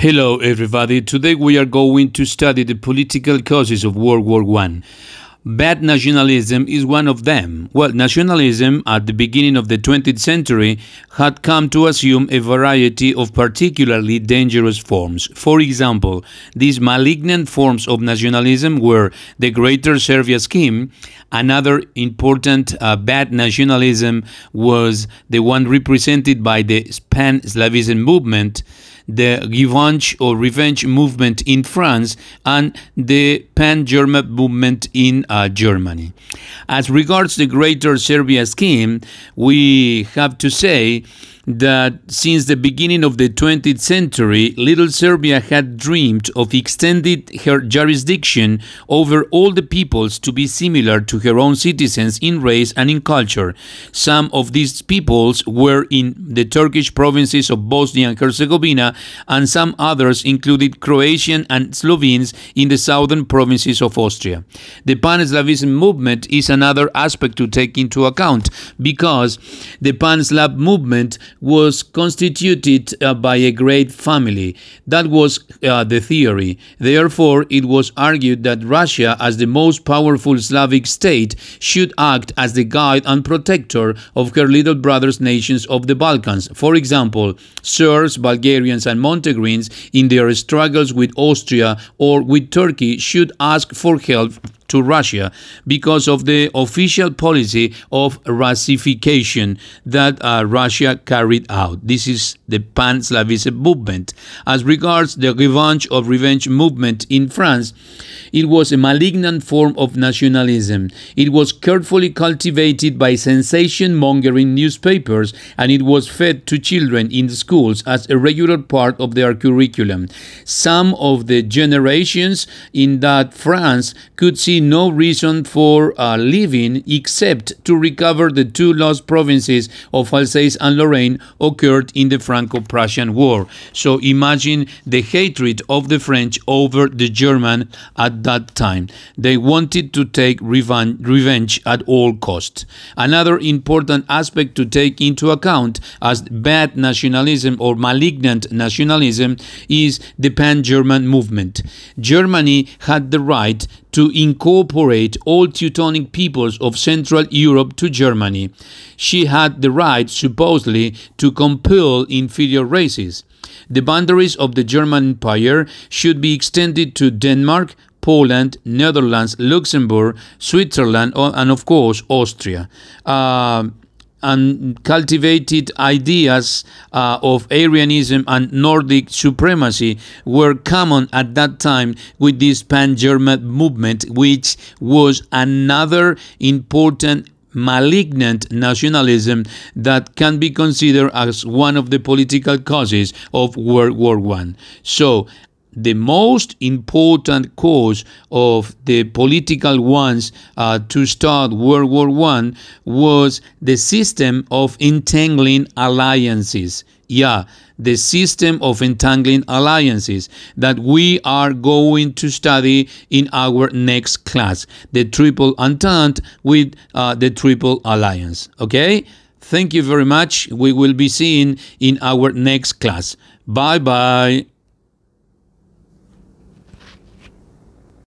Hello everybody, today we are going to study the political causes of World War I. Bad nationalism is one of them. Well, nationalism at the beginning of the 20th century had come to assume a variety of particularly dangerous forms. For example, these malignant forms of nationalism were the Greater Serbia Scheme. Another important uh, bad nationalism was the one represented by the Pan Slavism movement the Revenge or Revenge movement in France and the Pan-German movement in uh, Germany. As regards the Greater Serbia scheme, we have to say that since the beginning of the 20th century, Little Serbia had dreamed of extending her jurisdiction over all the peoples to be similar to her own citizens in race and in culture. Some of these peoples were in the Turkish provinces of Bosnia and Herzegovina, and some others included Croatian and Slovenes in the southern provinces of Austria. The Pan Slavism movement is another aspect to take into account because the Pan Slav movement was constituted uh, by a great family. That was uh, the theory. Therefore, it was argued that Russia, as the most powerful Slavic state, should act as the guide and protector of her little brothers' nations of the Balkans. For example, Serbs, Bulgarians, and Montenegrins, in their struggles with Austria or with Turkey, should ask for help to Russia because of the official policy of Russification that uh, Russia carried out. This is the pan-Slavism movement. As regards the revenge of revenge movement in France, it was a malignant form of nationalism. It was carefully cultivated by sensation-mongering newspapers and it was fed to children in the schools as a regular part of their curriculum. Some of the generations in that France could see no reason for uh, leaving except to recover the two lost provinces of Alsace and Lorraine occurred in the Franco-Prussian War. So imagine the hatred of the French over the German at that time. They wanted to take revenge at all costs. Another important aspect to take into account as bad nationalism or malignant nationalism is the pan-German movement. Germany had the right to incorporate all Teutonic peoples of Central Europe to Germany. She had the right, supposedly, to compel inferior races. The boundaries of the German Empire should be extended to Denmark, Poland, Netherlands, Luxembourg, Switzerland, and of course Austria. Uh, and cultivated ideas uh, of Arianism and Nordic supremacy were common at that time with this pan German movement, which was another important malignant nationalism that can be considered as one of the political causes of World War I. So, the most important cause of the political ones uh, to start World War I was the system of entangling alliances. Yeah, the system of entangling alliances that we are going to study in our next class, the triple entente with uh, the triple alliance. Okay? Thank you very much. We will be seeing in our next class. Bye bye.